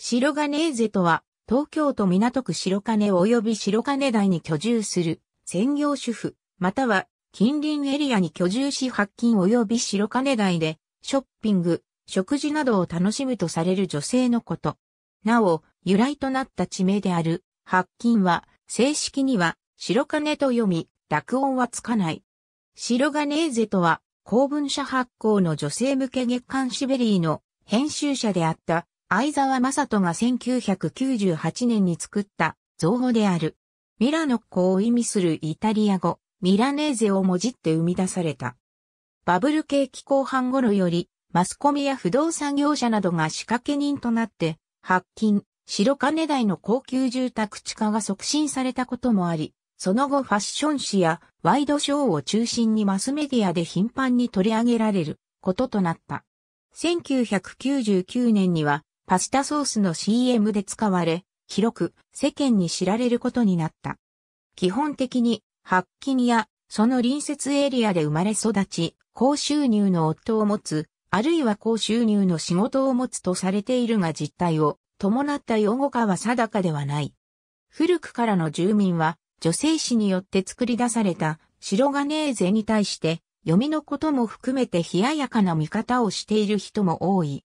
白金エーゼとは、東京都港区白金及び白金台に居住する、専業主婦、または、近隣エリアに居住し発金及び白金台で、ショッピング、食事などを楽しむとされる女性のこと。なお、由来となった地名である、発金は、正式には、白金と読み、濁音はつかない。白金エーゼとは、公文社発行の女性向け月刊シベリーの編集者であった相沢正人が1998年に作った造語である。ミラノッコを意味するイタリア語、ミラネーゼをもじって生み出された。バブル景気後半頃より、マスコミや不動産業者などが仕掛け人となって、白金、白金台の高級住宅地化が促進されたこともあり、その後ファッション誌やワイドショーを中心にマスメディアで頻繁に取り上げられることとなった。1999年にはパスタソースの CM で使われ、広く世間に知られることになった。基本的に、発金やその隣接エリアで生まれ育ち、高収入の夫を持つ、あるいは高収入の仕事を持つとされているが実態を伴った用語かは定かではない。古くからの住民は女性誌によって作り出された白金税に対して読みのことも含めて冷ややかな見方をしている人も多い。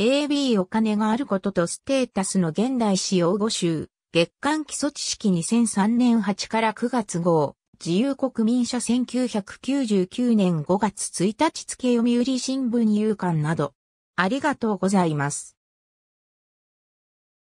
AB お金があることとステータスの現代使用語集、月間基礎知識2003年8から9月号、自由国民社1999年5月1日付読売新聞入刊など、ありがとうございます。